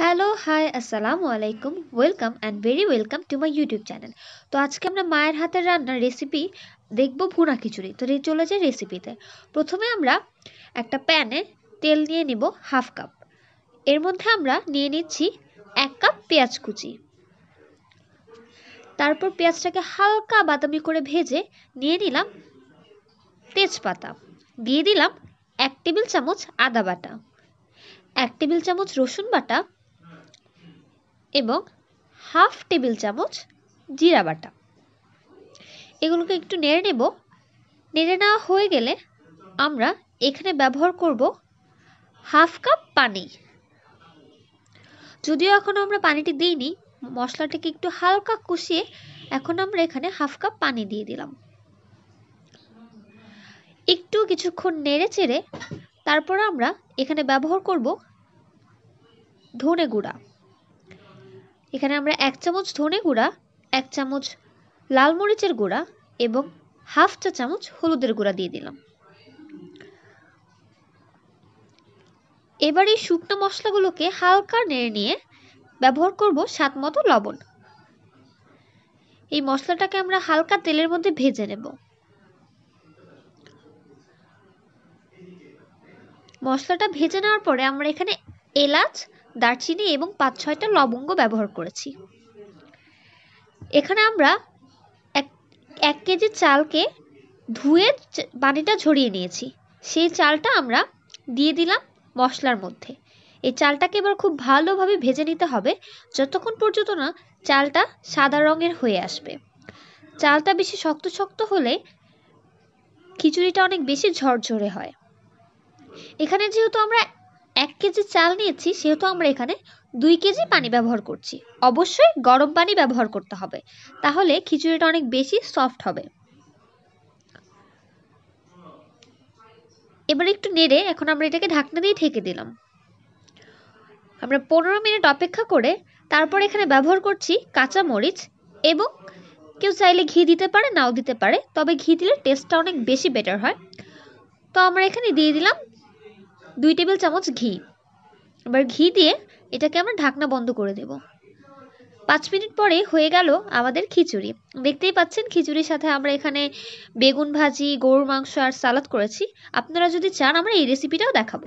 hello hi আসসালামু আলাইকুম welcome and very welcome to my YouTube channel তো আজকে আমরা মায়ের হাতের রান্নার রেসিপি দেখব ভুনা খিচুড়ি তো চলে যায় রেসিপিতে প্রথমে আমরা একটা প্যানে তেল নিয়ে নিব হাফ কাপ এর মধ্যে আমরা নিয়ে নিচ্ছি এক কাপ পেঁয়াজ কুচি তারপর পেঁয়াজটাকে হালকা বাদামি করে ভেজে নিয়ে নিলাম তেজপাতা দিয়ে দিলাম এক টেবিল চামচ আদা বাটা এক টেবিল চামচ রসুন বাটা এবং হাফ টেবিল চামচ জিরা বাটা এগুলোকে একটু নেড়ে নেব নেড়ে নেওয়া হয়ে গেলে আমরা এখানে ব্যবহার করব হাফ কাপ পানি যদিও এখনও আমরা পানিটি দিইনি মশলাটিকে একটু হালকা কষিয়ে এখন আমরা এখানে হাফ কাপ পানি দিয়ে দিলাম একটু কিছুক্ষণ নেড়ে চেড়ে তারপর আমরা এখানে ব্যবহার করব ধনে গুঁড়া এখানে আমরা এক চামচ ধনে গুঁড়া এক চামচ লাল মরিচের গুঁড়া এবং হাফ চা চামচ হলুদের গুঁড়া দিয়ে দিলাম এবার এই শুকনো মশলাগুলোকে হালকা নেড়ে নিয়ে ব্যবহার করব স্বাদ মতো লবণ এই মশলাটাকে আমরা হালকা তেলের মধ্যে ভেজে নেব মশলাটা ভেজে নেওয়ার পরে আমরা এখানে এলাচ দারচিনি এবং পাঁচ ছয়টা লবঙ্গ ব্যবহার করেছি এখানে আমরা এক এক কেজি চালকে ধুয়ে পানিটা ঝরিয়ে নিয়েছি সেই চালটা আমরা দিয়ে দিলাম মশলার মধ্যে এই চালটাকে এবার খুব ভালোভাবে ভেজে নিতে হবে যতক্ষণ পর্যন্ত না চালটা সাদা রঙের হয়ে আসবে চালটা বেশি শক্ত শক্ত হলে খিচুড়িটা অনেক বেশি ঝরঝরে হয় এখানে যেহেতু আমরা এক কেজি চাল নিয়েছি সেহেতু আমরা এখানে দুই কেজি পানি ব্যবহার করছি অবশ্যই গরম পানি ব্যবহার করতে হবে তাহলে খিচুড়িটা অনেক বেশি সফট হবে এবার একটু নেড়ে এখন আমরা এটাকে ঢাকনা দিয়ে ঢেকে দিলাম আমরা পনেরো মিনিট অপেক্ষা করে তারপর এখানে ব্যবহার করছি কাঁচা মরিচ এবং কেউ চাইলে ঘি দিতে পারে নাও দিতে পারে তবে ঘি দিলে টেস্টটা অনেক বেশি বেটার হয় তো আমরা এখানে দিয়ে দিলাম দুই টেবিল চামচ ঘি এবার ঘি দিয়ে এটাকে আমরা ঢাকনা বন্ধ করে দেব পাঁচ মিনিট পরে হয়ে গেল আমাদের খিচুড়ি দেখতেই পাচ্ছেন খিচুড়ির সাথে আমরা এখানে বেগুন ভাজি গরুর মাংস আর সালাদ করেছি আপনারা যদি চান আমরা এই রেসিপিটাও দেখাবো